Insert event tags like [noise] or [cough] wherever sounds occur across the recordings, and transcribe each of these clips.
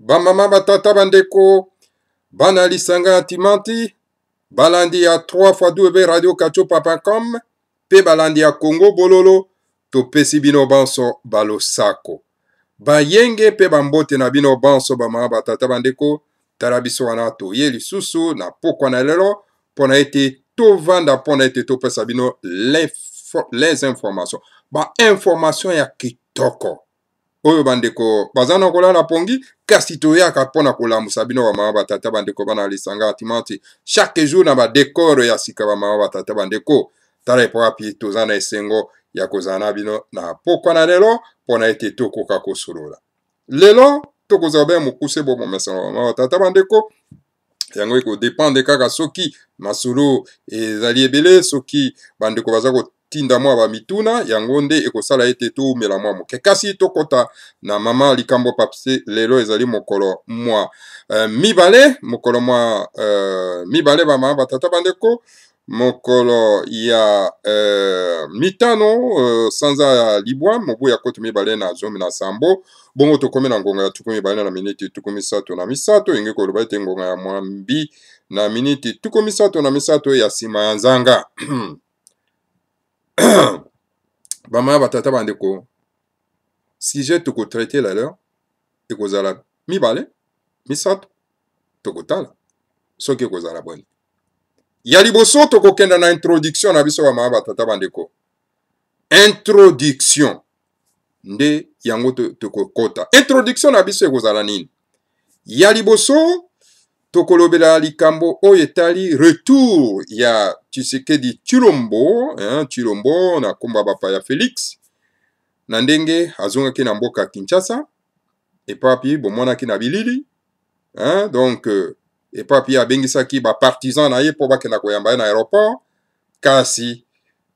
bamama batata bandeko bana lisanga ya timanti balandi ya 3 fois w radio katiopapa.com mpe balandi ya kongo bololo topesi bino banso balosako bayenge mpe bambote na bino banso bamama batata bandeko tala biso wana toye lisusu na pokwa na lelo mpo na ete tovanda mpo na ete topesa bino les informations bainformation ya kitoko oyo bandeko baza na kolala pongi kasi toyaka mpona kolambusa bino bamama batata bandeko bana lisanga atima ti chaque jour na badekore ya sika bamama batata bandeko tala epo wapi toza na esengo ya kozala na bino na pokwa na lelo mpona ete tokoka kosolola lelo tokozala be mokuse bomomesana bamama batata bandeko yango ekodepende kaka soki masolo ezali ebele soki bandeko baza ko tinda mwa bamituna yango nde ekosala ete toumela mwa moke kasi tokɔta na mama likambo papse lelo ezali mokolo mwa uh, mibale mokolo mwa uh, mibale bamama batata bandeko mokolo ya uh, mitano uh, sanza ya libwa mobu ya koto mibale na zomi na sambo bongo tokomi na ngonga ya tuku mibale na miniti tuku misato na misato enge koloba ete ngonga ya mwambi na miniti tuku misato na misato ya nsima ya nzanga [clears throat] [clears throat] bamaya batata bandeko sujet tokotraite lelo ekozala mibale misato tokotala soki ekozala boni ya liboso tokokenda na introduction na biso bamaya batata bandeko introduction nde yango tokokɔta introduction na biso ekozala nini ya liboso tokolobela likambo oyo etali retour ya tshisekedi tshilombo eh, tshilombo na nkombo ya bapaya félix na ndenge azongaki na mboka ya kinshasa epapi bomonaki na bilili eh, donc epapi abengisaki bapartisan na ye mpo bakenda koyamba ye na aéroport kasi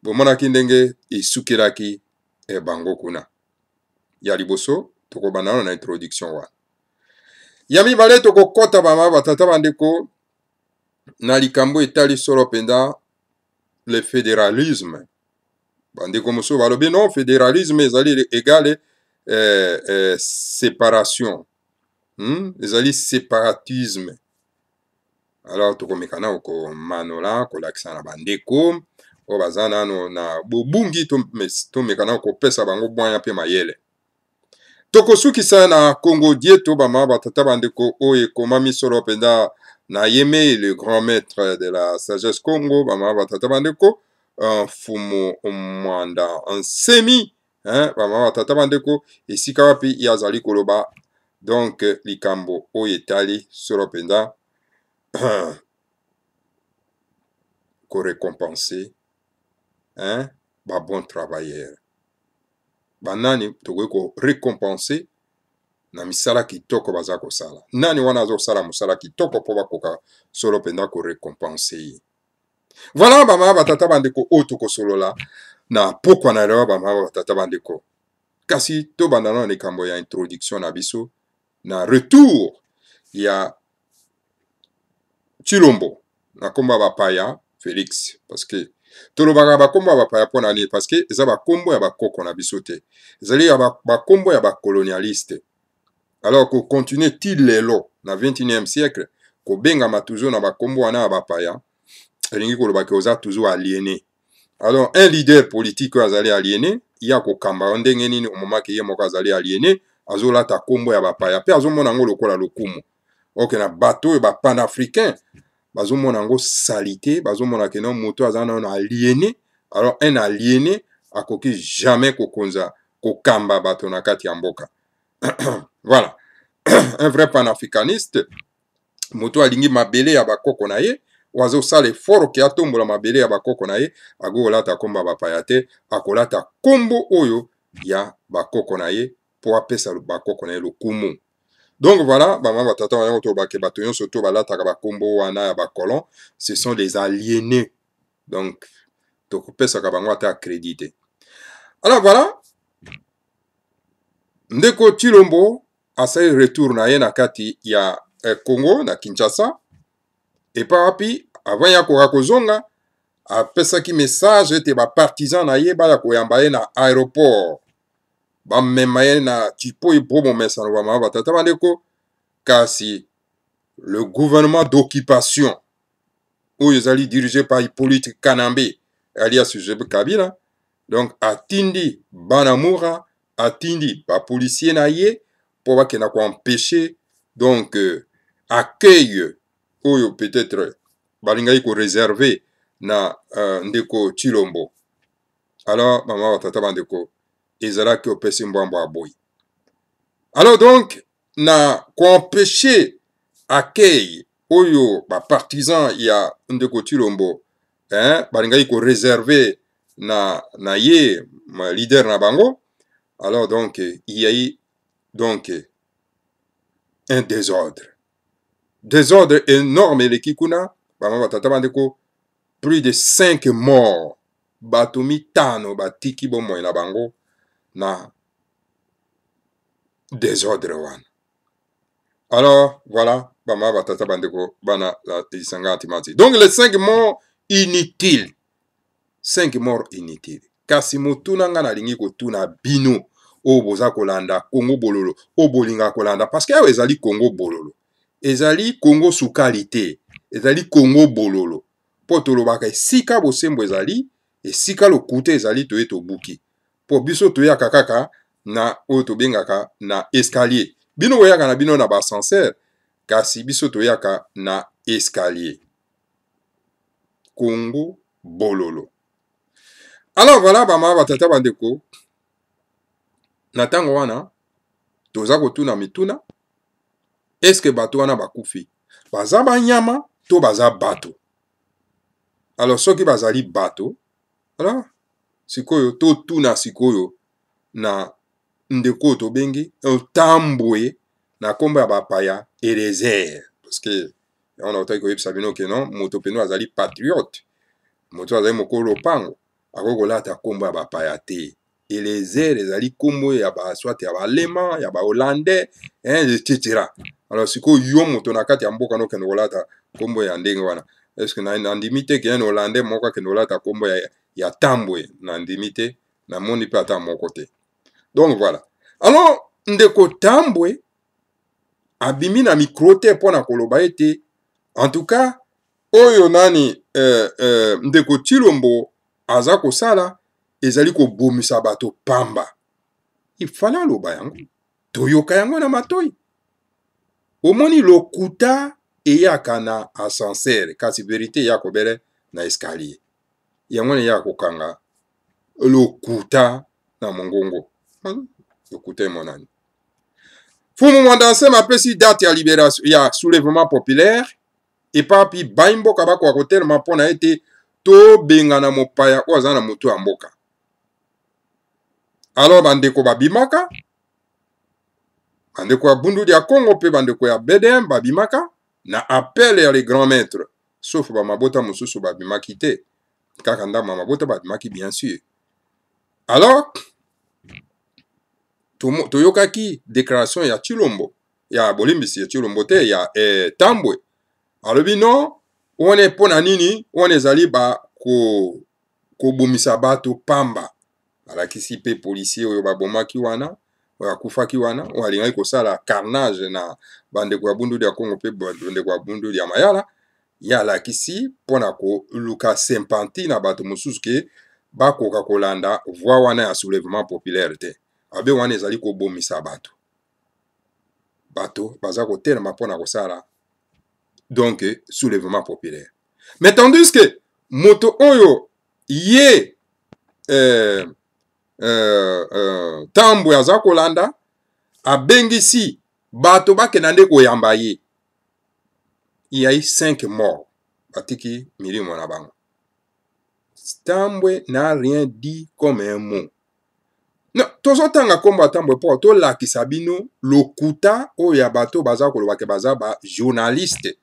bomonaki ndenge esukelaki e bango kuna ya liboso tokobanda nano na introduction wana ya mibale tokokɔta bama batata bandeko na likambo etali solo mpenza le fédéralisme bandeko mosusu balobi non fédéralisme ezali egale eh, eh, séparation hmm? ezali séparatisme alors tokomeka nao komanola kolakisa na bandeko oyo baza nano na bobungi tomeka nao kopesa bango bwanya mpe mayele tokosukisa na kongo die to bamama batata bandeko oyo ekomami solo mpenza na yeme le grand maître de la sagesse congo bamama batata bandeko mfumu euh, mwanda nsemi bamama batata bandeko esika wapi ye azali koloba donk likambo oyo etali solo mpenza [coughs] korécompense babon travailleur banani tokoki korécompense na misala kitoko baza kosala nani wana azosala mosala kitoko mpo bakoka solo mpenza korécompense ye vala bamama batata bandeko oyo tokosolola na pokwa na lelo bamama batata bandeko kasi tobanda nano likambo ya introduction na biso na retour ya tilombo na komba bapaya félix parce que tolobaka bakombo ya bapaya mpo na nini parceke eza bakombo ya bakoko na biso te ezali bakombo ya bacolonialiste alors kocontinue ti lelo na 21e siècle kobengama toujours na bakombo wana ya bapaya elingi kolobaka oza toujours aliéné alors un leader politique oyo azali aliéné ye akokamba yo ndenge nini omomaki ye moko azali aliéné azolata kombo ya bapaya mpe azomona yango lokola lokumu oke na bato oyo bapanafricain bazomona yango sali te bazomona ke non moto aza nano aliéné alors un aliéné akoki jamais kokonza kokamba bato na kati ya mboka [clears throat] voilà [clears throat] un vrai panafricaniste moto alingi mabele ya bakoko na ye o azosala efort ke atombola mabele ya bakoko na ye akokolata kombo ya bapaya te akolata kombo oyo ya bakoko na ye mpo apesa bakoko na ye lokumu donc voilà bamwa batata na yango to bake bato nyonso to balataka bakombo wana ya bacolon ce sont les aliénés donc tokopesaka bango ata crédit te alors voilà ndeko tilombo asali retour na ye na kati ya euh, congo eh, na kinshasa epa wapi avant ya koka kozonga apesaki message ete bapartisan na ye baya koyamba ye na aéroport bamema ye na tipo e bo momesana bamama batata bandeko kasi le gouvernement d'occupation oyo ezali dirigé par hippolyte kanambe alias joseph kabila donc atindi banamura atindi bapolisier na ye mpo bakenda koempeshe donc euh, accueil oyo peut-être balingaki koreserve na euh, ndeko chilombo alors mama batata bandeko ezalaki opesi mbwambo ya boye alors donc na koempeshe akei oyo bapartisan ya ndeko tilombo eh, balingaki koreserve na, na ye lider na bango alors donc yai donc un désordre désordre énorme eleki kuna bamama batata bandeko plus de 5 morts bato mitano batiki bomoi na bango na desordre wana alors voilà bamaya batata bandeko bana lisanga ya timati donc les cinq morts inutiles cinq morts inutiles kasi motuna nga nalingi kotuna bino oyo boza kolanda kongo bololo oyo bolingaka kolanda parceke awa ezali kongo bololo ezali kongo sukali te ezali kongo bololo mpo tolobaka esika bosembo ezali esika lokuta ezali toye tobuki mpo biso toyaka kaka na oyo tobengaka na escalier bino boyaka na bino na baascenseur kasi biso toyaka na escalier kongo bololo alors voilà bamama batata bandeko na ntango wana toza kotuna mituna eske bato wana bakufi baza banyama to baza bato alors soki bazali bato alors sikoyo totuna sikoyo na ndeko oyo tobengi otambwe na nkombo ya bapaya elezer parceke yango na otaki koyebisa bino keno moto mpeno azali patriote moto azali mokolo lopango akoki kolata nkombo ya bapaya te elezer ezali nkombo ya baswate ya balema ya bahollandais etc alors sikoyo yo moto na kati ya mboka nokende kolata nkombo ya ndenge wana estce nandimi te keyani hollandais moko akende kolata nkombo ya ya ntambo ye na ndimi te namoni mpe ata moko te donc voilà alors ndeko tambwe abimi na mikro te mpo na koloba ete en tout cas oyo nani euh, euh, ndeko tilombo aza kosala ezali kobomisa bato pamba ifale aloba yango toyoka yango na matoi omoni lokuta eyaka na ascensere kasi verite eya kobele na escalier yango ne ya kokanga lokuta na mongongo lokuta emonani fumu mwandansem apesi date ya libération ya soulèvement populaire epapi bai mboka bakoka kotelema mpo na ete tobengana mopaya oyo aza na motu ya mboka alors bandeko babimaka bandeko ya bundudi ya congo mpe bandeko ya bdm babimaka na appele ya le grand maître sauf bamabota mosusu babimaki te kaka ndambo ya mabota bandimaki bien sûr alors toyokaki déclaration ya chilombo ya bolimbisi ya chilombo te ya eh, tambwe alobi non wana mpo na nini wana ezali bakobomisa ko bato pamba alakisi mpe polisier oyo babomaki wana oyo akufaki wana oyo alingaki kosala carnage na bandeko ya bundulu ya kongo mpe bandeko ya bundulu ya mayala ye alakisi mpona koluka sempanti na bato mosusu ke bakoka kolanda voi wana ya soulèvement populaire te abe wana ezali kobomisa bato bato baza kotelema mpona kosala donc soulèvement populaire mais tandis ke moto oyo ye eh, eh, eh, tambwe aza kolanda abengisi bato bakenda nde koyamba ye e aí cinq morts batiki milimo na bango tambwe n'a rien dit comme un mot non tozotanga nkombo ya tambwe mpo tolakisa bino lokuta oyo ya bato baza koloba ke baza bajournaliste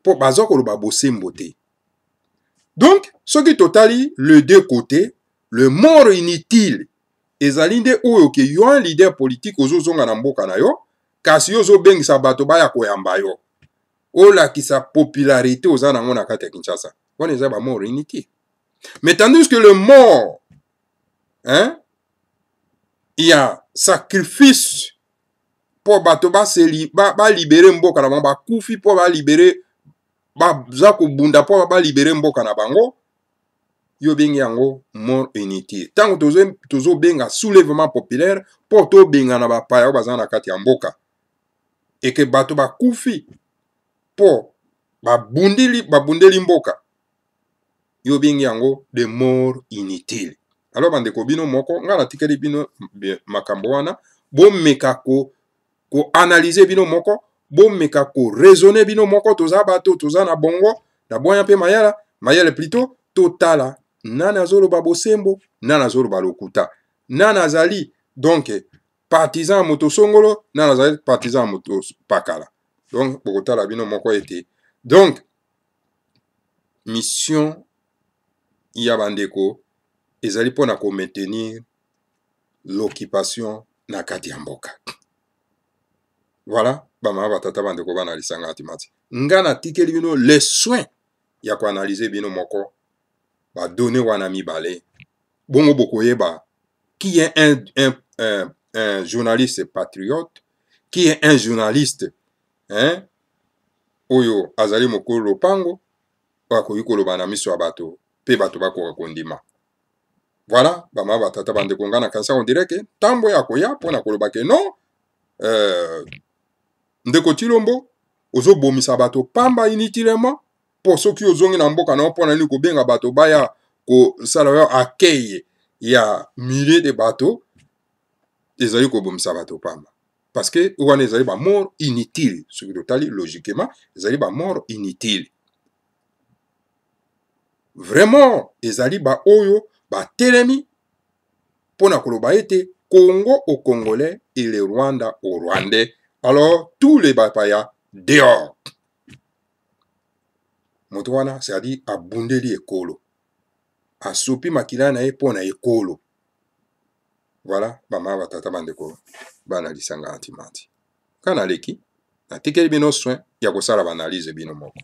mpo baza koloba bosembo te donc soki totali le deux côté le mort inutile ezali nde oyo ke yo un leader politique ozozonga na mboka na yo kasi yo ozobengisa bato baya koyamba yo olakisa popularité oza nango na kati ya kinshasa wana eza bamort inutile mais tandis que le mort hein, ya sacrifice mpo bato balibere ba, ba mboka na bango bakufi mpo balibere baza kobunda mpo balibere mboka na bango yo obengi yango mort inutile ntango tozobenga tozo soulèvement populaire mpo tobengana bapaya oyo baza na kati ya mboka eke bato bakufi mpo babundeli babundeli mboka yo obengi yango de mort inutile alors bandeko bino moko ngai natikeli bino makambo wana bomeka koanalyze ko bino moko bomeka koraisonne bino moko toza bato toza na bongo na bwanya mpe mayala mayele plutôt totala nani azoloba bosembo nani azoloba lokuta nani azali donk partisan ya moto songolo nani azali partisan ya moto pakala donc bokotala bino moko ete donc mission ya bandeko ezali mpona komaintenir l'occupation na kati ya mboka voilà bamama batata bandeko bana lisanga ya timati nga natikeli bino le soin ya koanalize bino moko badone wana mibale bongo bokoyeba qui est un, un, un, un journaliste patriote qui est un journaliste oyo azali mokolo lopango oyo akoki koloba na miso ya bato mpe bato bakoka kondima voilà bamama batata bandeko ngai na kanisa ondire ke ntambo ya koya mpona koloba ke non euh, ndeko tilombo ozobomisa bato pamba inutilement mpo soki ozongi na mboka na yo mpo na nini kobenga bato baya kosala yo akeye ya milie de bato ezali kobomisa bato pamba parce que wana ezali bamort inutile soki totali logiquement ezali bamort inutile vraiment ezali baoyo batelemi mpona koloba ete congo au congolais et le rwanda au rwandais alors tous les bapaya dehors moto wana sadi abundeli ekolo asopi makila na ye mpo na ekolo voilà bamaya batata bandeko baanalisa nga antimati ka naleki natikeli bino soin ya kosala baanalyse bino moko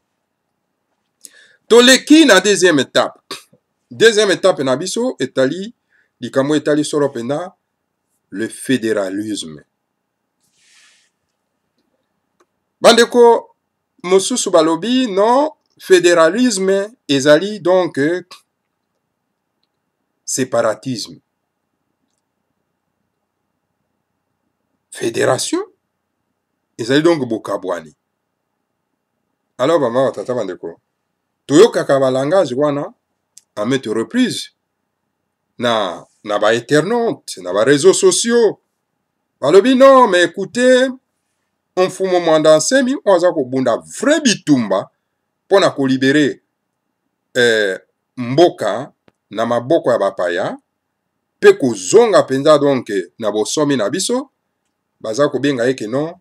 toleki na deuxième étape [clears throat] deuxième étape na biso etali likambo etali solo mpenza le fédéralisme bandeko mosusu balobi non fédéralisme ezali donc [clears throat] séparatisme fédération ezali donc bokabwani alors bama batata bandeko toyokaka balangage wana à maintes reprises na na bainternaute na baréseaux sociaux balobi non mais écoutez mfumo mwanda nsemi oyo aza kobunda vrai bitumba mpo na kolibere eh, mboka na maboko ya bapaya mpe kozonga mpenza donke na bosomi na biso baza kobenga ye ke non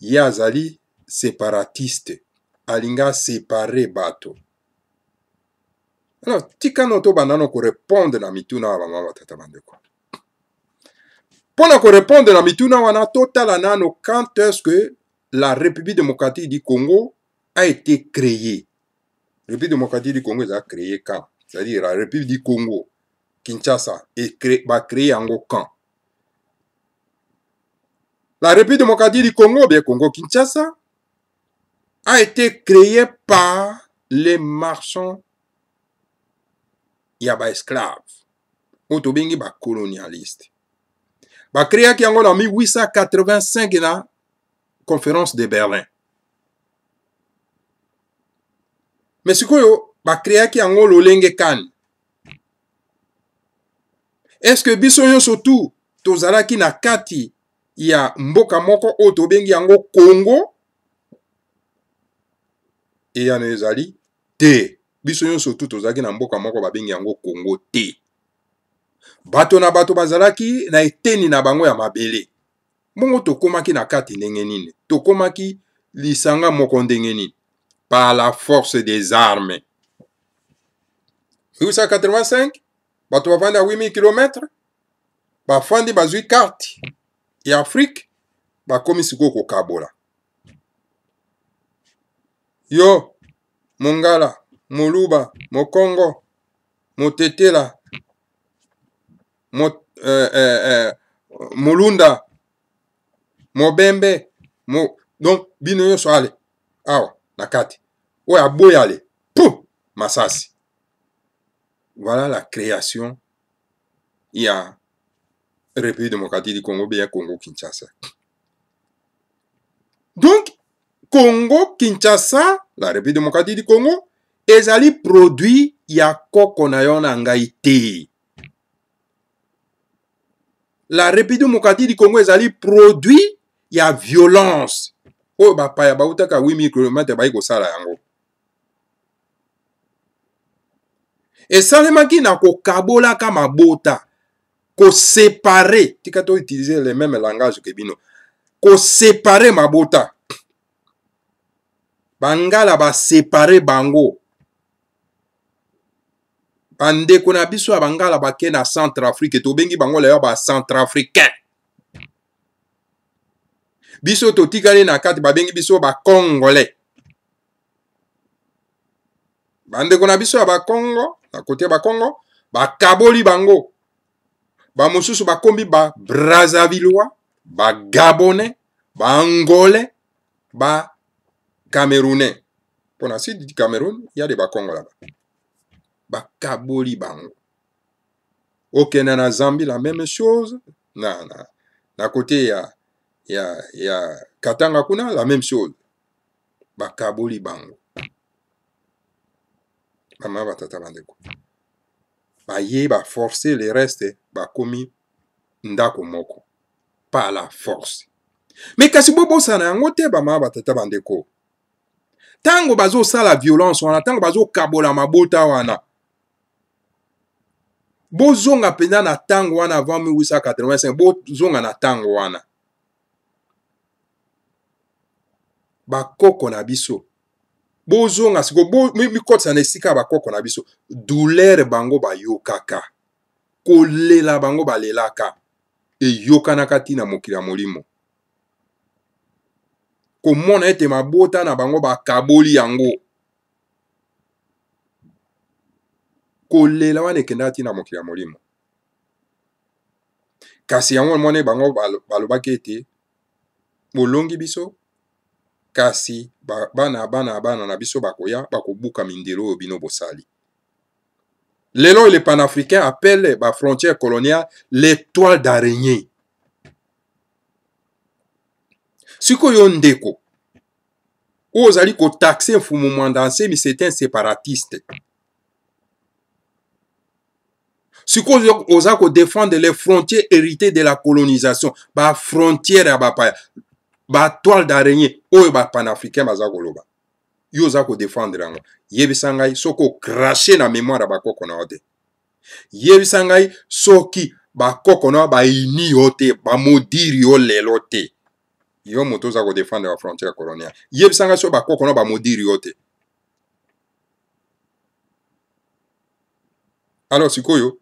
ye azali séparatiste alingi asépare bato alors tikano tobanda no korépondre na mituna ya bamama batata bandeko mpo na korépondre na mituna wana totala nano quand est ce que la république démocratique du congo a été créée république démocratique du congo eza créé quand c'est à dire la république du congo kinshasa bacréé yango quand La République démocratique du Congo, bien Congo-Kinshasa, a été créée par les marchands ya baesclave oyo tobengi bacolonialiste bakreaki yango na 1885 na conférence de berlin me sikoyo bakreaki yango lolenge kani estce biso nyonso tu tozalaki na kati ya mboka moko oyo tobengi yango congo eyano ezali te biso nyonso tu tozalaki na mboka moko babengi yango congo te bato na bato bazalaki na eteni na bango ya mabele bongo tokomaki na kati ndenge nini tokomaki lisanga moko ndenge nini par la force des armes 1985 bato bavandi ya 8000 km bafandi bazwi karte ya afrike bakomi sikoyo kokabola yo mongala moluba mokongo motetela mot, euh, euh, euh, molunda mobembe mo, donc bino nyonso ale awa na kati oyo aboya ale pu masasi voilà la création ya république démocratique du congo obeya congo kinshasa donc congo kinshasa la république démocratique du congo ezali produit ya koko na yo na ngai te la république démocratique du congo ezali produit ya violence oyo bapaya bautaka 8 km bayi kosala yango esalemaki na kokabolaka mabota kosepare tika toutilize le même langage ke bino kosepare mabota bangala basepare bango bandeko na biso ya bangala bake na centre afrique tobengi bango lelo bacentre africain biso totikali na kati babengi biso bacongolais bandeko na biso ya bakongo na kote ya bakongo bakaboli bango bamosusu bakombi babrazavillois bagabonais baangolais bacamerounais mpona sud du cameroun ya de bakongo laba bakaboli bango okende na zambie la même chose na, na, na kote ya, ya, ya katanga kuna la même chose bakaboli bango mama batata bandeko baye baforce le reste bakomi ndako moko par la force me kasi bobosana yango te bamama batata bandeko ntango bazosala violence wana ntango bazokabola mabota wana bozonga mpenza na ntango wana avant 1885 bozonga na ntango wana bakoko na biso bozonga sikoyo mikotisa na esika ya bakoko na biso douleur bango bayokaka kolela bango balelaka eyokanaka ntina mokili ya molimo komona ete mabota na bango bakaboli yango kolela wana ekendaka ntina mokili ya molimo kasi yango mwana bango balobaki ete bolongi biso kasi bana bana ya bana na biso bakoya bakobuka mindelo oyo bino bosali lelo le panafricain appelle bafrontière coloniale l'étoile d'araignée sikoyo ndeko oyo ozali kotaxe mfumu mwanda ansemi c'est un séparatiste sikoyo oza kodefendre les frontières héritées de la colonisation bafrontière ya bapaya batoile d'araignée oyo bapanafricain baza koloba yo oza kodefendre yango yebisa ngai soki okrashe na memoire ya bakoko na yo te yebisa ngai soki bakoko na yo baini yo te bamodiri yo lelo te yo moto oza kodefendre bafrontiere coloniale yebisa ngai soki bakoko na yo bamodiri yo te alors sikoyo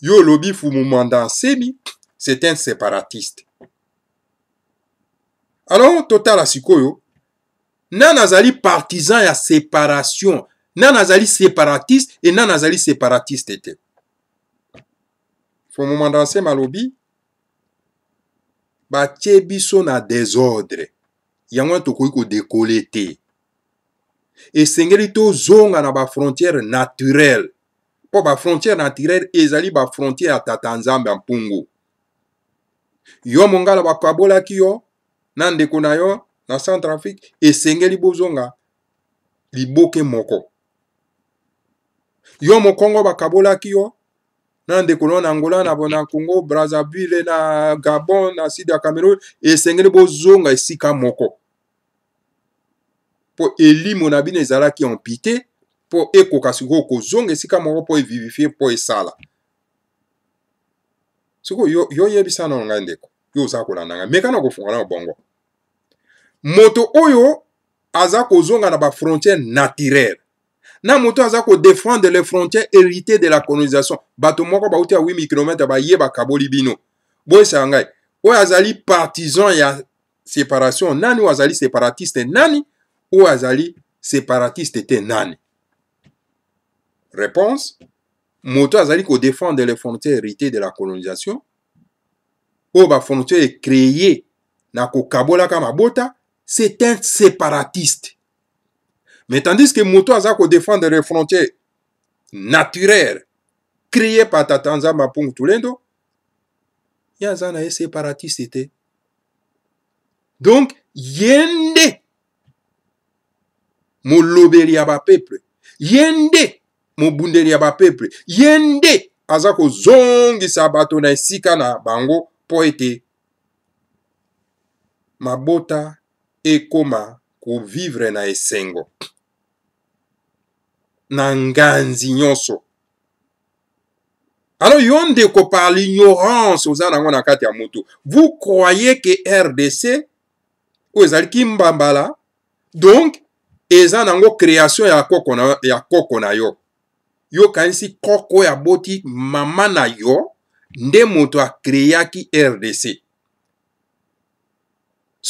yo olobi fumumanda nsebi c'est un séparatiste alors totala sikoyo nani azali partisan ya séparation nani azali séparatiste e nani azali séparatiste te fomomanda nsema alobi batie biso na désordre yango wana tokoki kodekole te esengeli tozonga na bafrontière naturelle mpo bafrontière naturelle ezali bafrontière ya tata nzambe ya mpungu yo mongala bakabolaki yo na ndeko na yo na centrafrique esengeli bozonga liboke moko yo mokongo bakabolaki yo na ndeko no na angola na na congo brazzaville na gabon na sud ya cameroun esengeli bozonga esika moko mpo elimo na bino ezalaki ampite mpo ekoka sikoyo kozonga esika moko mpo evivifie mpo esala sikoyo yo yebisa nano ngai ndeko yo oza kolanda ngai mekana kofunga nano bongo moto oyo aza kozonga na bafrontière naturelle na moto aza kodefendre les frontières hérité de la colonisation bato moko bauti ya 8 km baye bakaboli bino boyesaka ngai oyo azali partisan ya séparation nani oyo azali séparatiste nani oyo azali séparatiste te nani réponse moto azali kodefendre les frontières hérité de la colonisation oyo bafrontière ecréye na kokabolaka mabota c'est un séparatiste mais tandis que moto aza kodefendre les frontières naturelles créées par tata nzambe apongo tolendo ye aza na ye séparatiste te donc ye nde molobeli ya bapeple ye nde mobundeli ya bapeple ye nde aza kozongisa bato na esika na bango mpo ete mabota ekóma kovivre na esengo na nganzi nyonso alors yo ndeko par l'ignorance oza nango na kati ya motu vous croyez ke rdc oyo ezali kimbambala donc eza nango création ya koko na, ya koko na yo yo kanisi koko oyo aboti mama na yo nde moto akreaki rdc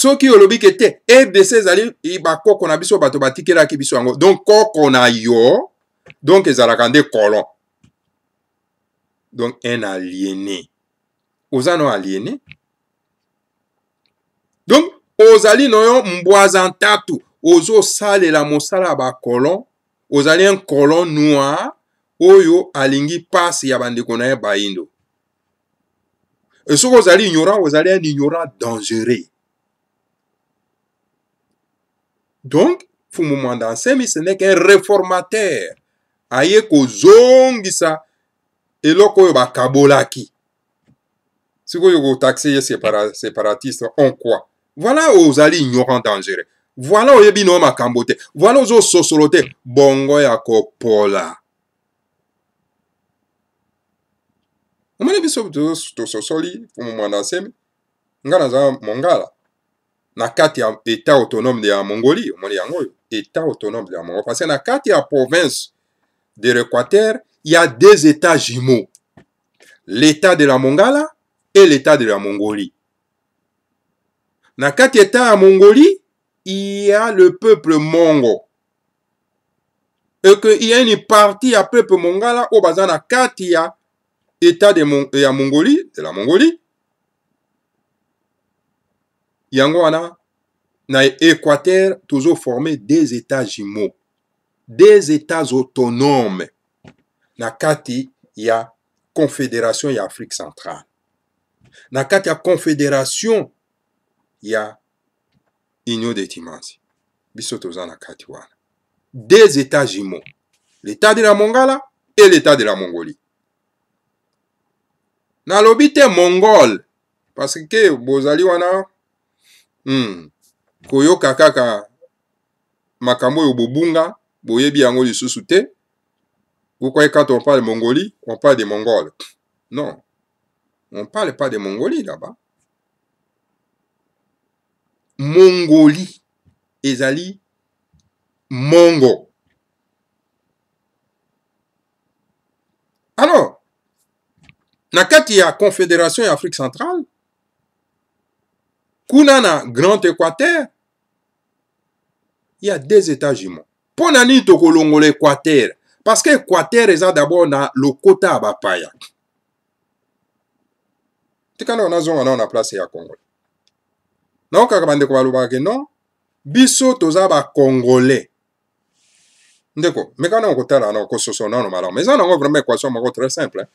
soki olobiki te fdc ezali bakoko na biso bato batikelaki biso yango donc koko na yo donc ezalaka nde kolon donc un aliéné oza no aliéné donc ozali na yo mbwaza ntatu ozosalela mosala ya bakolon ozali un kolon noir oyo alingi pasi ya bandeko na ye bayindo soki ozali ignorant ozali un ignorant dangereux donc fumumuanda ansemi ce n'est qu'un réformateur aye kozongisa eloko oyo bakabolaki sikoyo kotaxe ye séparatiste en quoi voilà ozali ignorant dangereux voilà oyebi no makambo te voilà ozososolo te bongo ya kopola omoni biso tososoli fumumuanda ansemi ngai naza mongala na kati ya état autonome ya mongolie omoni yango oyo état autonome ya mongolie parce que na kati ya province de l'équateur ya deux états jumeaux l'état de la mongala et l'état de la mongolie na kati ya état ya mongolie il y a le peuple mongo et qu'il y a une partie ya peuple mongala oyo baza na kati ya état de mon, ya mongolie de la mongolie yango wana na équateur tozoforme des états jumeaux des états autonomes na kati ya confédération ya afrique centrale na kati ya confédération ya union de timanzi biso toza na kati wana des états jumeaux l'état de la mongala et l'état de la mongolie nalobi te mongole parce que bozali wana mm. koyoka kaka makambo oyo bobunga boyebi yango lisusu te vous croyez quand on parle mongolie on parle des mongols non on parle pas de mongolie là-bas mongolie ezali mongo alors na kati ya confédération ya afrique centrale kuna na grand équateur ya deux états jumeaux mpo na nini tokolongola équateur parce que équateur eza d'abord na lokota ya bapaya tika ndeko nazonga nao na place ya congolais nao kaka bandeko balobaka non biso toza bacongolais ndeko meka nao kotala nao kososo nano malamu eza nango vraiment équation moko très simple eh?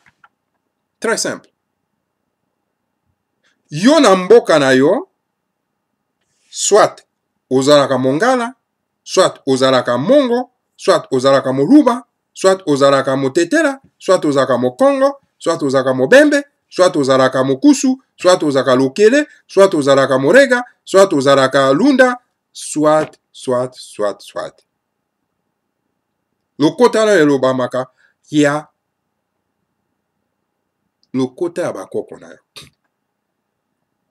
très simple yo na mboka na yo soit ozalaka mongala soit ozalaka mongo soit ozalaka moluba soit ozalaka motetela soit ozalaka mokongo soit ozalaka mobembe soit ozalaka mokusu soit ozalaka lokele soit ozalaka morega soit ozalaka lunda soit soit soit soit lokota oyo elobamaka ya lokota ya bakoko na yo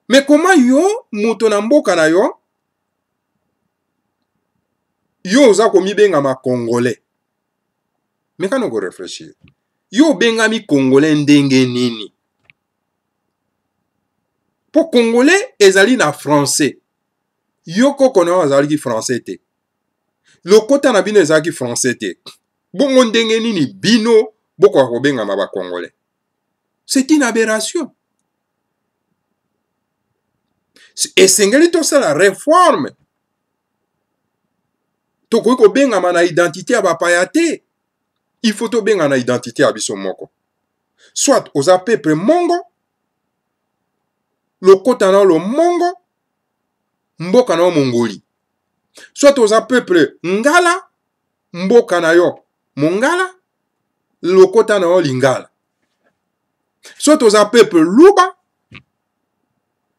me koma yo moto na mboka na yo yo oza komibengama congolais mekana okoreflechir yo obengami congolais ndenge nini mpo congolais ezali na français yo koko na oyo azalaki français te lokota na bino ezalaki français te bongo ndenge nini bino bokoka kobengama bacongolais c'est une aberration esengeli tosala reforme tokoki kobengama na identité ya bapaya te ifo tobenga na identité ya biso moko soit oza peuple mongo lokota na yo lomongo mboka na yo mongoli soit oza peuple ngala mboka na yo mongala lokota na yo lingala soit oza peuple luba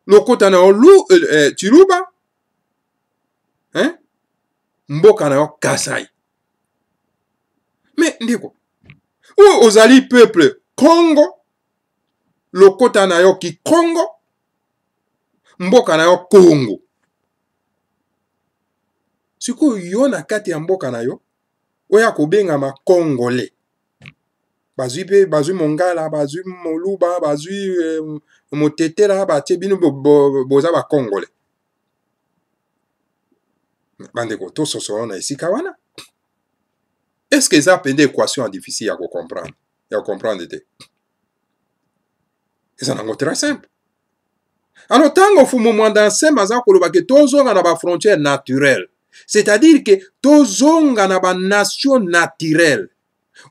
lokota na yo lu, eh, eh tiluba hein? mboka na yo kasai me ndeko oyo ozali peuple kongo lokota na yo kikongo mboka na yo kongo sikoyo yo na kati ya mboka na yo oya kobengama congolais bazwi mpe bazwi mongala bazwi moluba bazwi eh, motetela batie bino boza bacongolais bandeko tososola na esika wana eske eza mpenza équation ya difficile ya kocomprendre ya kocomprendre te eza nango très simple alo ntango fumu mwanda nsembe aza koloba ke tozonga na bafrontière naturelle c'est-à-dire ke tozonga na banation naturelle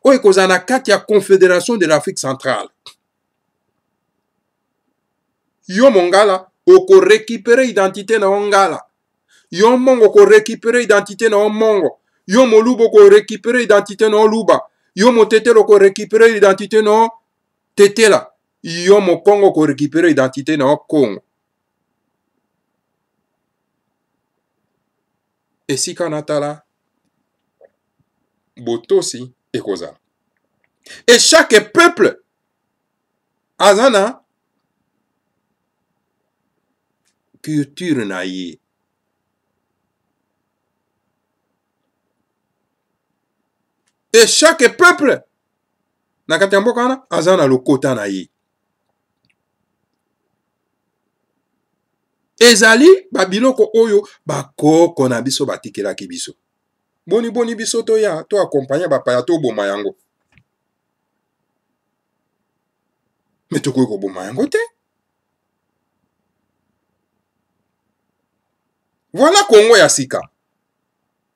oyo ekozala na kati ya confédération de l'afrique centrale yo mongala okorécupere identité na yo ngala yo mbongo korekipere identité na yo mbongo yo moluba okorekipere identité na yo luba yo motetela okorekipere identité na yo tetela yo mokongo okorekipere identité na yo kongo esika na tala botosi ekozala e chaque peuple aza na culture na ye e chaque peuple na kati ya mboka wana aza na lokota na ye ezali babiloko oyo bakoko na biso batikelaki biso boniboni biso toya to akompanye bapaya toboma yango me tokoki koboma yango te voilà kongo ya sika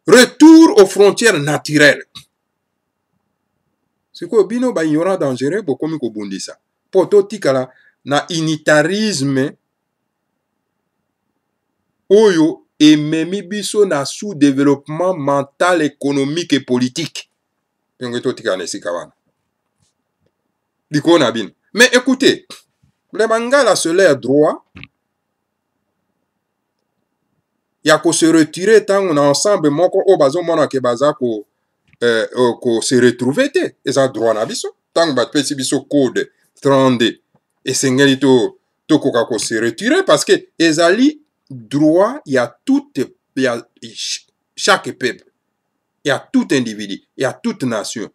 retour aux frontières naturelles sikoyo bino baignorant dangereux bokomi kobundisa mpo totikala na unitarisme oyo ememi biso na sous développement mental économique et politique ndenge totikala na esika wana likolo na bino mais écoutez lebangala solaire droit ya kose retire ntango na ensemble moko oyo bazomonake baza ko eh, uh, oh, kose retrouve te eza droit na biso ntango bapesi biso code 32 esengeli tokoka to kose retire parceke ezali droit ya toute ya chaque peuple ya tout individu ya toute nation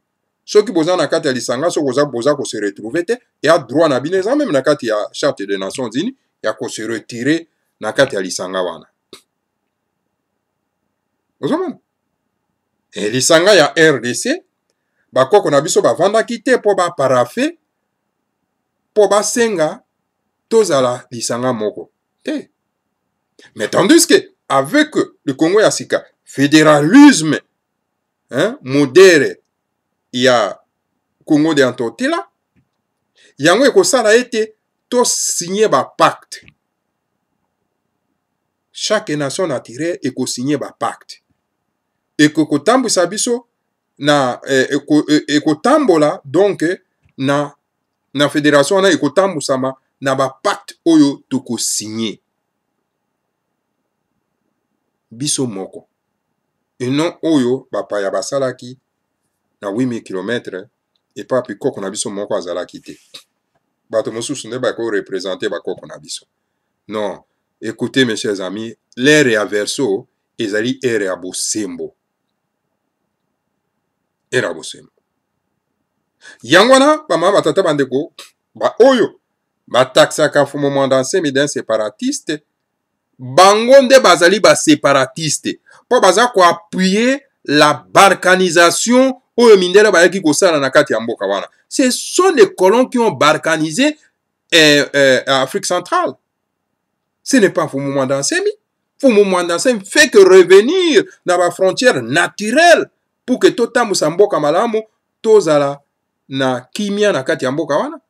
soki boza na kati ya lisanga soki oza boza kose retrouve te ya droit na bino eza meme na kati ya charte de nations unis ya kose retire na kati ya lisanga wana ozomona e lisanga ya rdc bakoko na biso bavandaki te mpo baparafe mpo basenga tozala lisanga moko te mais tandis que avec le congo ya sika fédéralisme hein, modere ya congo de antotila yango ekosala ete tosigne bapacte chaque nation na tire ekosigne bapacte ekokotambwisa biso na eh, eh ekotambola eko donk na, na fédération wana ekotambwisama na bapacte oyo tokosinye biso moko enon oyo bapaya basalaki na 8000 kilometre epapi koko na biso moko azalaki te bato mosusu nde bakorepresente bakoko na biso non écoutez mes chers amis l'ere ya verso ezali ere ya bosembo e na bosembo yango wana bamama batata bandeko baoyo batakisaka fumo mwanda nsemi d'un séparatiste bango nde bazali baséparatiste mpo baza koapuye la balkanisation oyo mindele bayaki kosala na kati ya mboka wana ce sont les colons qui ont balkanisé eh, eh, afrique centrale ce n'est pas fumo mwanda nsemi fumo mwanda nsemi fait que revenir na bafrontière naturelle mpo ke totambusa mboka malamu tozala na kimia na kati ya mboka wana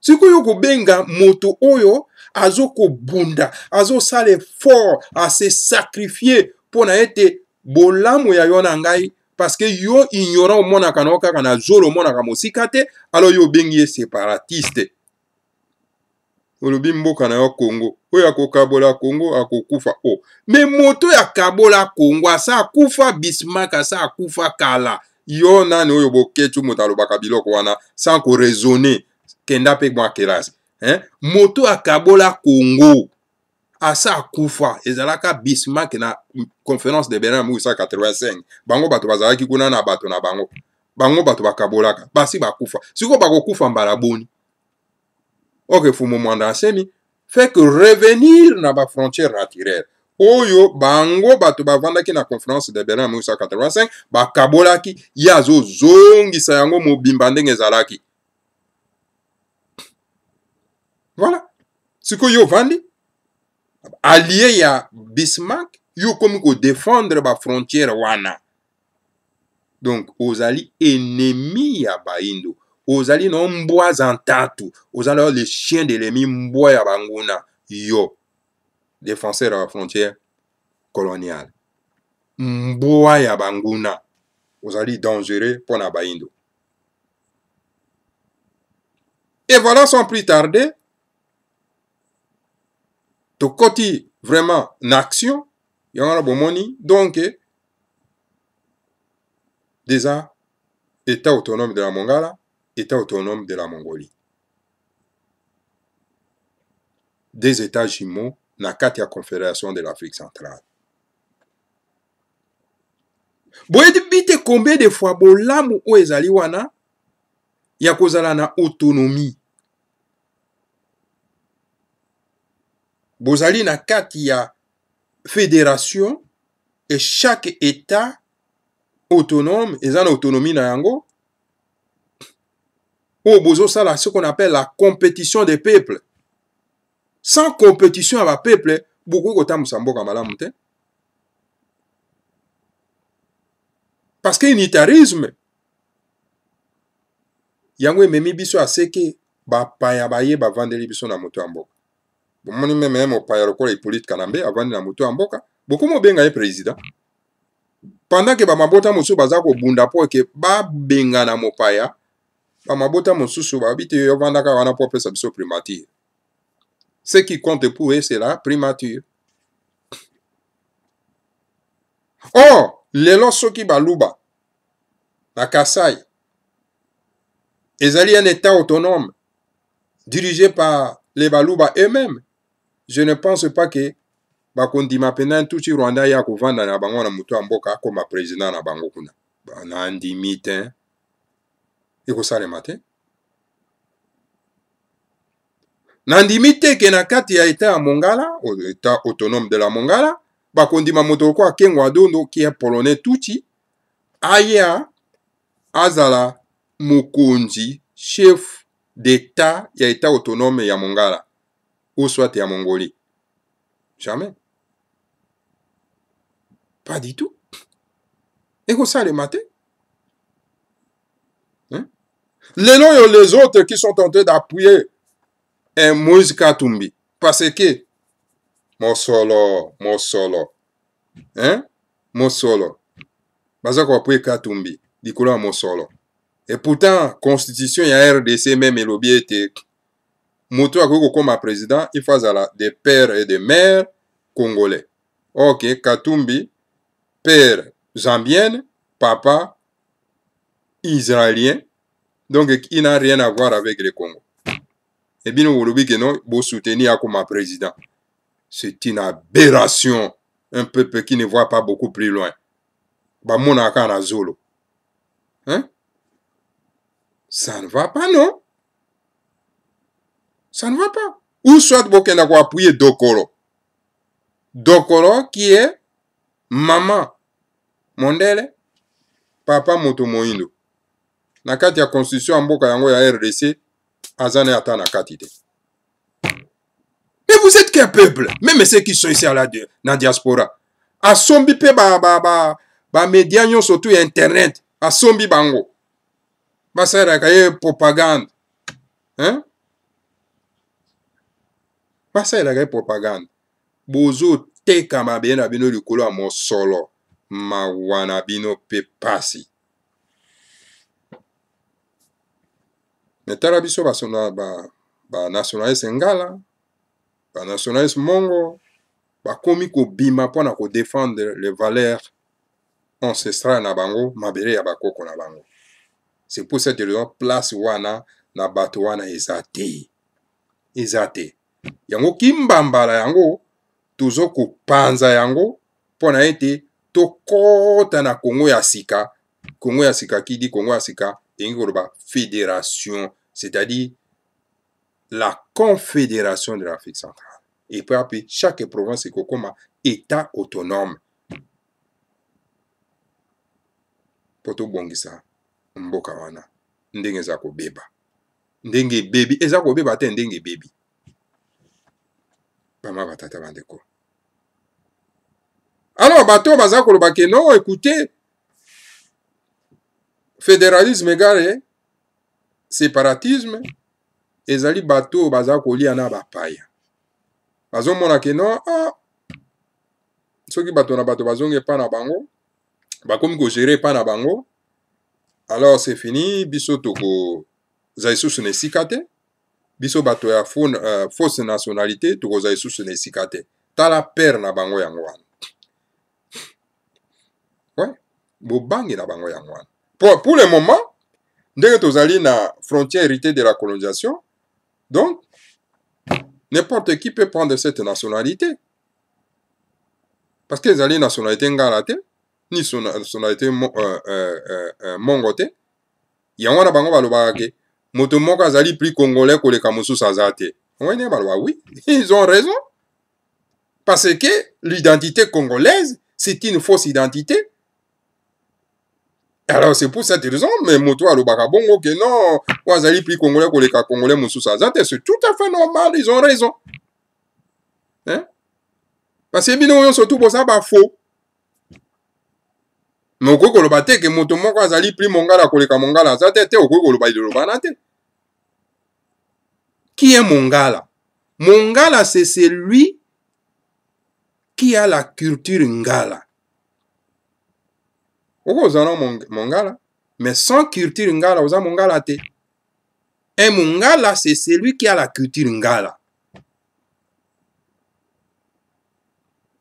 sikoyo kobenga moto oyo azokobunda azosala effort ase sakrifie mpo na ete bolamu ya yo na ngai parceke yo ignorant omonaka na yo kaka na zolo omonaka mosika te alo yo obengi ye séparatiste olobi mboka na yo kongo oyo akokabola kongo akokufa o oh, me moto oyo akabola kongo asa akufa bismak asa akufa kala yo nani oyo boketu moto alobaka biloko wana sans koraisonne kenda mpe mwa kelasi eh? moto akabola kongo asa akufa ezalaka bismak na conférence de berlin 1985 bango bato bazalaki kuna na bato na bango bango bato bakabolaka basi bakufa sikoyo bakokufa mbala boni oke fumo mwanda asemi feke revenir na bafrontiere naturele oyo bango bato bavandaki na conférence de berlin ya 1985 bakabolaki ye azozongisa yango mobimba ndenge ezalaki voilà sikoyo yo ovandi allié ya bismark yo okomi kodefendre bafrontiere wana donc ozali enemi ya baindo ozali na mbwa zantatu oza na yo le chien de lemi mbwa ya banguna yo défenseur ya bafrontière coloniale mbwa ya banguna ozali dangereux mpo na baindo et voilà sans plus tarder tokoti vraiment na action yango wana bomoni donc déjà état autonome de la mongala État autonome de la Mongolie. Des États jumeaux na kati ya confédération de l'Afrique centrale. boyebi bite combien de fois bolamu oyo ezali wana ya kozala na autonomie bozali na kati ya fédération e chaque état autonome eza na autonomie na yango oyo bozosala ce qu'on appelle la compétition des peuples sans compétition ya bapeuple bokoki kotambusa mboka malamu te parce que unitarisme yango ememi biso aseke bapaya baye bavandeli biso na moto ya mboka bomoni meme ye mopaya lokola hippolyte kanambe avandi na moto ya mboka bokomi obenga ye président pendant ke bamabota mosusu baza kobunda mpo eke babengana mopaya bamabota mosusu bayebi te ovandaka wana mpo apesa biso primature ce qui compte pour eux c'est la primature or lelo soki baluba na kasai ezali un état autonome dirigé par les baluba eux-mêmes je ne pense pas que bakondima mpena ntuti rwanda ya kovanda na bango na moto ya mboka akoma président na bango kuna banandimi te ekosalema te nandimi teke na kati ya etat ya mongala etat autonome de la mongala bakondima moto oko akengwa dondo okeya polonais tuti aya azala mokonzi chef d'etat ya etat autonome ya mongala oswate ya mongolie jamais pas du tout ekosalema te lelo oyo les autres qui sont tentés d'appuyer un moïse katumbi parce que mosolo mosolo hein? mosolo baza koappuye katumbi likolo ya mosolo et pourtant constitution ya rdc meme elobi ete moto akoki kokóma président ifo azala de père et de mère congolais ok katumbi père zambienne papa israélien donc il n'a rien à voir avec le Congo. Et bien, vous voulez que non, vous soutenir comme président. C'est une aberration. Un peuple qui ne voit pas beaucoup plus loin. Bah, mon akana zolo. Hein? Ça ne va pas, non? Ça ne va pas. Ou soit, vous pouvez appuyer Dokoro. Dokoro qui est maman. Mondele. Papa Motomoindo. na kati ya constitution ya mboka yango ya rdc aza na ata na kati te mais vous êtes qu'un peuple même ceux qui sont ici à la, na diaspora asombi mpe bamedia ba, ba nyonso to ya internet asombi bango basalelaka ye propagande hein? basalelaka ye propagande bozotekama beye na bino likolo ya mosolo mawa na bino mpe pasi me tala biso banationaliste ba, ba ngala banationaliste mongo bakómi kobima mpo na kodefendre le valeur ancestrale na bango mabele ya bakoko na bango c'est pour cette raison place wana na bato wana eza te eza te yango kimbambala yango tozokopanza yango mpo na ete tokɔta na kongo ya sika kongo ya sika kidi kongo ya sika ingoroba fédération, c'est-à-dire la confédération de l'Afrique centrale. Et puis après, chaque province est comme État autonome. Poto bongisa mboka wana ndenge eza kobeba ndenge ebebi eza kobeba te ndenge ebebi bama batata bandeko alors bato baza koloba ke non oh, écoutez fédéralisme egare séparatisme ezali bato oyo baza kolia na bapaya bazomona ke non ah, soki bato na bato bazongi epai na bango bakomi kogere epai na bango alors c'est fini biso tokozwa lisusu na esika te biso bato ya uh, fausse nationalité tokozwa lisusu na esika te tala pere na bango yango wana ouais. bobangi na bango yango wana pour, pour le moment ndenge tozali na frontière héritée de la colonisation donc n'importe qui peut prendre cette nationalité parce que ezali nationalité ngala te ni nationalité euh, euh, euh, mongo te yango wana bango balobaka ke moto moko azali plus congolais koleka mosusu aza te omoni baloba oui [laughs] ils ont raison parce que l'identité congolaise c'est une fausse identité alors c'est pour cette raison mais moto alobaka bongo ke non oyo azali plus congolais koleka congolais mosusu aza te c'est tout à fait normal ils ont raison hein? parce que bino nyonso tu boza bafaux me okoki koloba te ke moto moko azali plus mongala koleka mongala aza te te okoki koloba liloba na te qui est mongala mongala c'est celui qui a la culture ngala okozwa na mongala mais sans culture ngala oza mongala te un mongala c'est celui qui a la culture ngala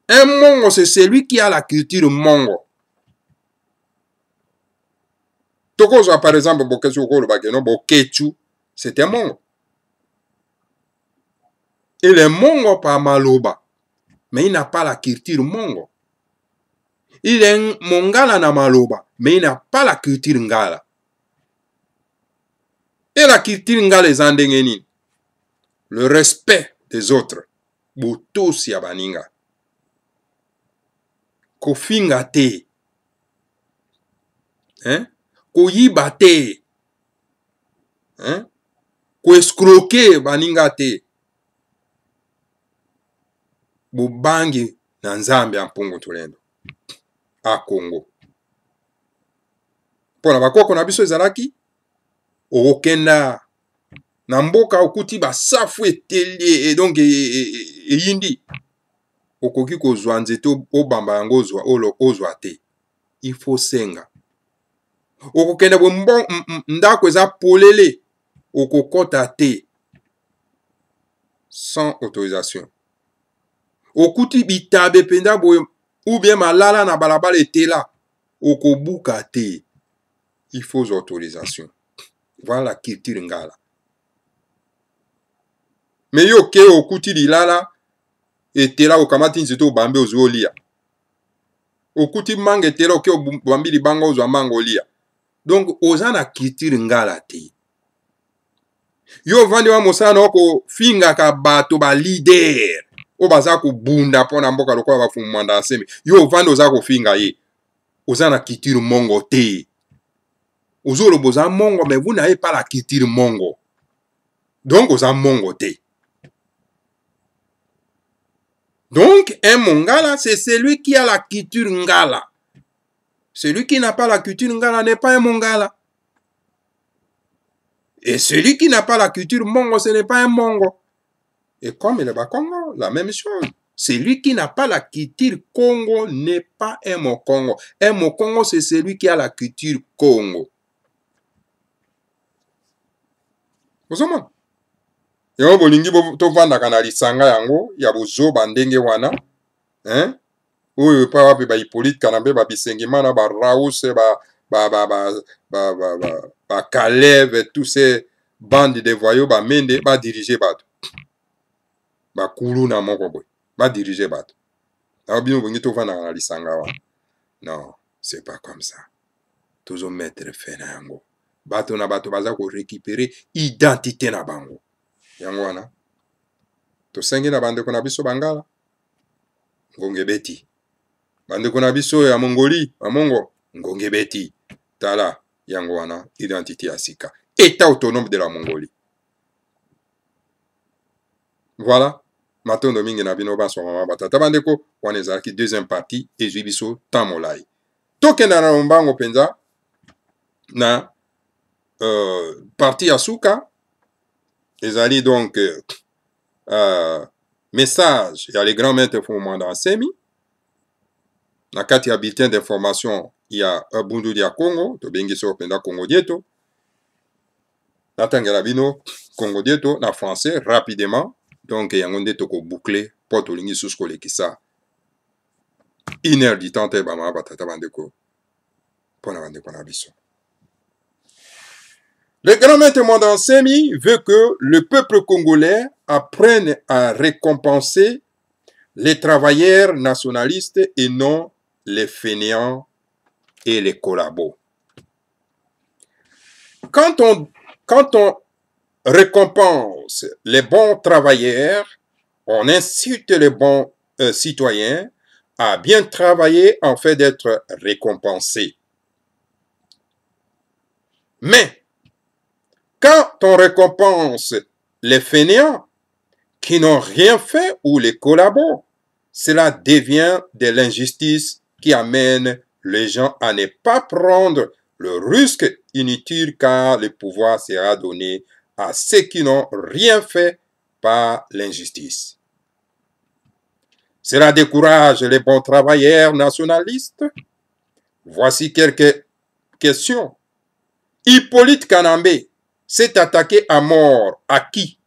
un mongo c'est celui qui a la culture mongo tokozwa par exemple bokesu okolobake no bokechu c'était mongo il est mongo par maloba mais il n'a pas la culture mongo il est mongala na maloba, mais il n'a pas la culture ngala. Et la culture ngala est nini? Le respect des autres. Botosi ya baninga. Kofinga te. Hein? Koyiba te. Hein? Koeskroke baninga te. Bobangi na nzambe ya mpungu tulendo. akongo mpona bakoko na biso ezalaki okokenda na mboka okuti basafu eteli edonk e, eyindi e, e, e, okoki kozwa nzete obamba yango ozwa ozwa te ifo senga okokende boye ndako eza polele okokɔta te sans autorisation okuti bitabe mpenza boye ou bien malala na balabala etela okobuka te il faut autorisation voilà culture ngala me ye oke okuti lilala etela okamati nzete obambi ozwi olia okuti manga etela oke obambi libanga ozwa manga olia donc oza na culture ngala te yo ovandi wa mosala na okofingaka bato balider oyo baza kobunda mpo na mboka lokola bafumanda na nsemi yo ovandi oza kofinga ye oza na culture mongo te ozoloba oza mongo me vuna ye pala culture mongo donc oza mongo te donc un mongala c'est celui qui a la culture ngala celui qui n'a pas la culture ngala n'est pas un mongala et celui qui n'a pas la culture mongo ce n'est pas un mongo Et comme le Bakongo, la même chose. Celui qui n'a pas la culture Congo n'est pas un Mokongo. Un Mokongo, c'est celui qui a la culture Congo. ozomona yango bolingi tovandaka na lisanga yango ya bozoba ndenge wana oyo epa wape bahipolite kanambe babisengima na baraus bakaleve tous ces bande de voyo bamende badirige bato bakulu na moko boye badirige bato nao bino bongi tovandaka na lisanga wana non c'est pas comme ça tozometre fe na yango bato na bato baza korécupere identité na bango yango wana tosengi na bandeko na biso bangala ngonge beti bandeko na biso ya mongoli bamongo ngonge beti tala yango wana identité ya sika état autonome de la mongolie voilà matondo mingi na bino basongama batata bandeko wana ezalaki deuxième partie ezwi biso ntan molai tokenda na lombango mpenza na uh, parti ya suka ezali donc uh, message ya le grand maître fumanda nsemi na kati ya bulletin d'information ya bundudi ya congo tobengi so mpenza congo dieto natangela bino congo dieto na français rapidement donc il yango nde tokoboucle est une heure du temps le grand maître veut que le peuple congolais apprenne à récompenser les travailleurs nationalistes et non les fainéants et les collabos. Quand on, quand on récompense les bons travailleurs, on incite les bons euh, citoyens à bien travailler en fait d'être récompensés. Mais quand on récompense les fainéants qui n'ont rien fait ou les collabos, cela devient de l'injustice qui amène les gens à ne pas prendre le risque inutile car le pouvoir sera donné à ceux qui n'ont rien fait par l'injustice. Cela décourage les bons travailleurs nationalistes. Voici quelques questions. Hippolyte Kanambé s'est attaqué à mort à qui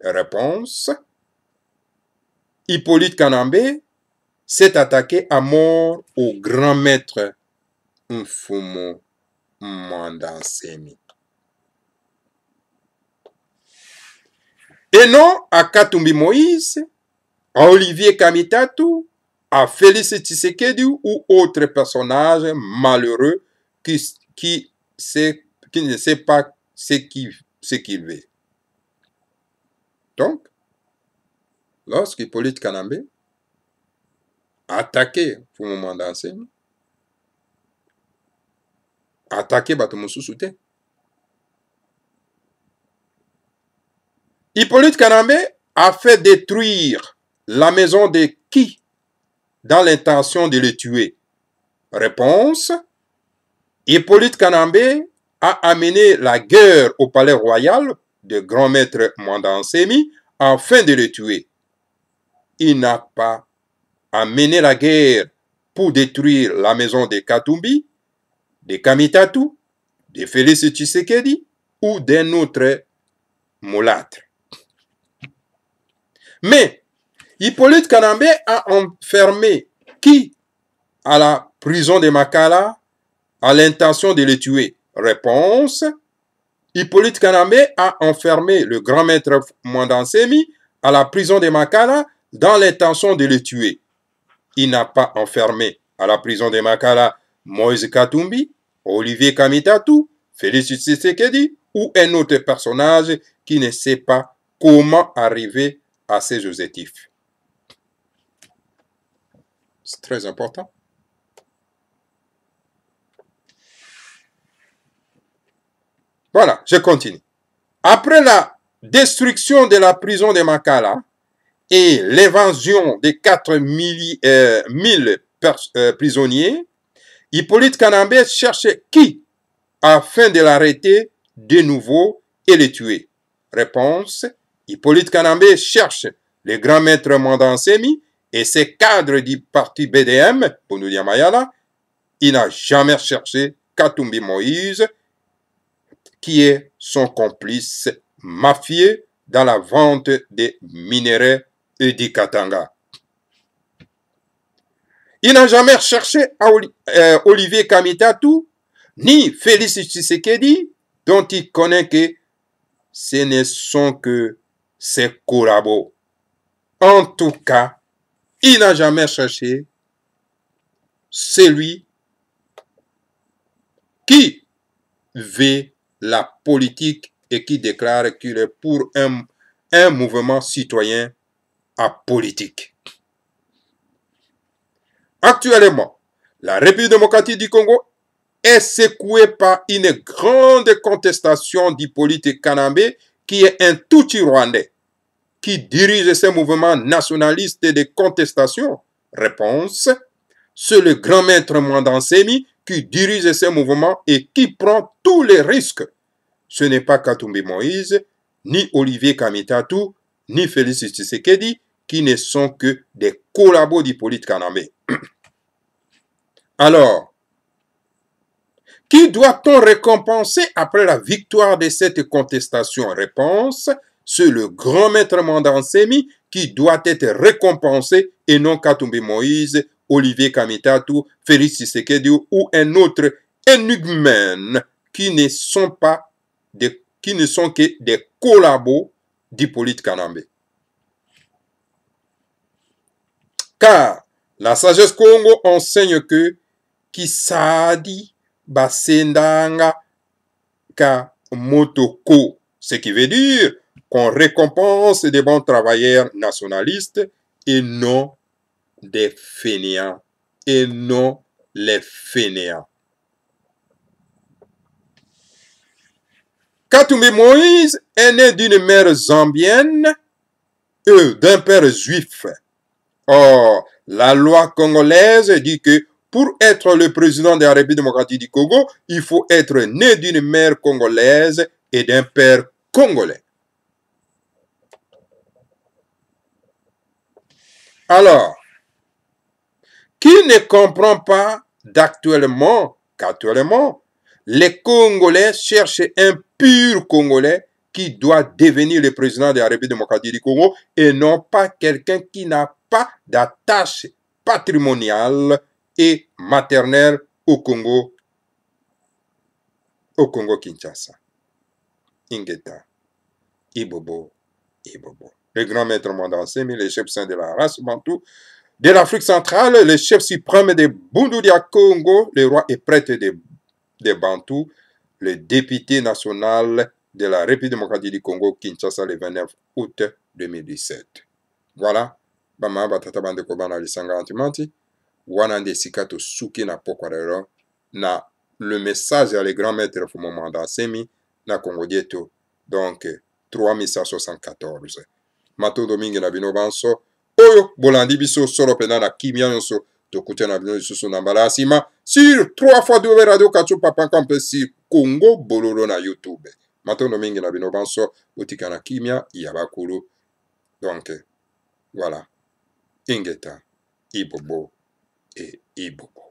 Réponse. Hippolyte Kanambé s'est attaqué à mort au grand maître Mfumo Mandansemi. eno akatumbi moïse a olivier kamitatu à Félix Tshisekedi ou autre personnage malheureux qui, qui, sait, qui ne sait pas ce qu'il qu veut. Donc, lorsque Hippolyte Kanambe attaqué pour le moment d'enseigne, attaqué Bato Moussousouté, Hippolyte Kanambe a fait détruire la maison de qui dans l'intention de le tuer Réponse. Hippolyte Kanambe a amené la guerre au palais royal de grand maître Mandansemi afin de le tuer. Il n'a pas amené la guerre pour détruire la maison de Katumbi, de Kamitatu, de Félix Tshisekedi ou d'un autre mulâtre. Mais Hippolyte Kanambe a enfermé qui à la prison de Makala à l'intention de le tuer Réponse Hippolyte Kanambe a enfermé le grand maître Mandansemi à la prison de Makala dans l'intention de le tuer. Il n'a pas enfermé à la prison de Makala Moïse Katumbi, Olivier Kamitatu, Félix Tshisekedi ou un autre personnage qui ne sait pas comment arriver à ses C'est très important. Voilà, je continue. Après la destruction de la prison de Makala et l'évasion des 4 000, euh, euh, prisonniers, Hippolyte Canambé cherchait qui afin de l'arrêter de nouveau et le tuer Réponse, Hippolyte Kanambé cherche les grands maîtres Semi et ses cadres du parti BDM, pour nous dire Mayala. Il n'a jamais cherché Katumbi Moïse, qui est son complice mafieux dans la vente des minéraux et du Katanga. Il n'a jamais cherché euh, Olivier Kamitatu, ni Félix Tshisekedi, dont il connaît que ce ne sont que c'est collabos. En tout cas, il n'a jamais cherché celui qui veut la politique et qui déclare qu'il est pour un, mouvement citoyen à politique. Actuellement, la République démocratique du Congo est secouée par une grande contestation politique Kanambe qui est un tout rwandais, qui dirige ces mouvements nationalistes de contestation Réponse, c'est le grand maître Mandansemi qui dirige ces mouvements et qui prend tous les risques. Ce n'est pas Katumbi Moïse, ni Olivier Kamitatu, ni Félix Tshisekedi qui ne sont que des collabos politique Kanamé. [clears throat] Alors, qui doit-on récompenser après la victoire de cette contestation Réponse, c'est le grand maître Semi qui doit être récompensé et non Katumbi Moïse, Olivier Kamitatu, Félix Tshisekedi ou un autre énigmène qui ne sont pas des, qui ne sont que des collabos d'Hippolyte Kanambe. Car la sagesse Congo enseigne que qui dit basendanga ka motoko, ce qui veut dire qu'on récompense des bons travailleurs nationalistes et non des fainéants, et non les fainéants. Katoumé Moïse est né d'une mère zambienne et d'un père juif. Or, la loi congolaise dit que pour être le président de la République démocratique du Congo, il faut être né d'une mère congolaise et d'un père congolais. Alors, qui ne comprend pas d'actuellement qu'actuellement, les Congolais cherchent un pur Congolais qui doit devenir le président de la République démocratique du Congo et non pas quelqu'un qui n'a pas d'attache patrimoniale et maternelle au Congo, au Congo-Kinshasa. Ingeta, Ibobo, Ibobo. Le grand maître Mandansemi, le chef saint de la race Bantou, de l'Afrique centrale, le chef suprême des Bundudia Congo, le roi et prêtre des, des Bantous, le député national de la République démocratique du Congo, Kinshasa, le 29 août 2017. Voilà, Bama Batata Bande Kobana Lisanga Antimanti. wana nde esika tosuki na pokwa lelo na le message ya le grand maître fumomanda asemi na kongodie to donc 3574 matondo mingi na bino banso oyo bolandi biso solo mpenza na kimia nyonso tokutana na bino lisusu na mbala ya nsima sur 3 fois w radio katsupa pankam mpe sur congo bololo na youtube matondo mingi na bino banso botika na kimia ya bakulu donc voilà ingeta ibobo e, e Bubu.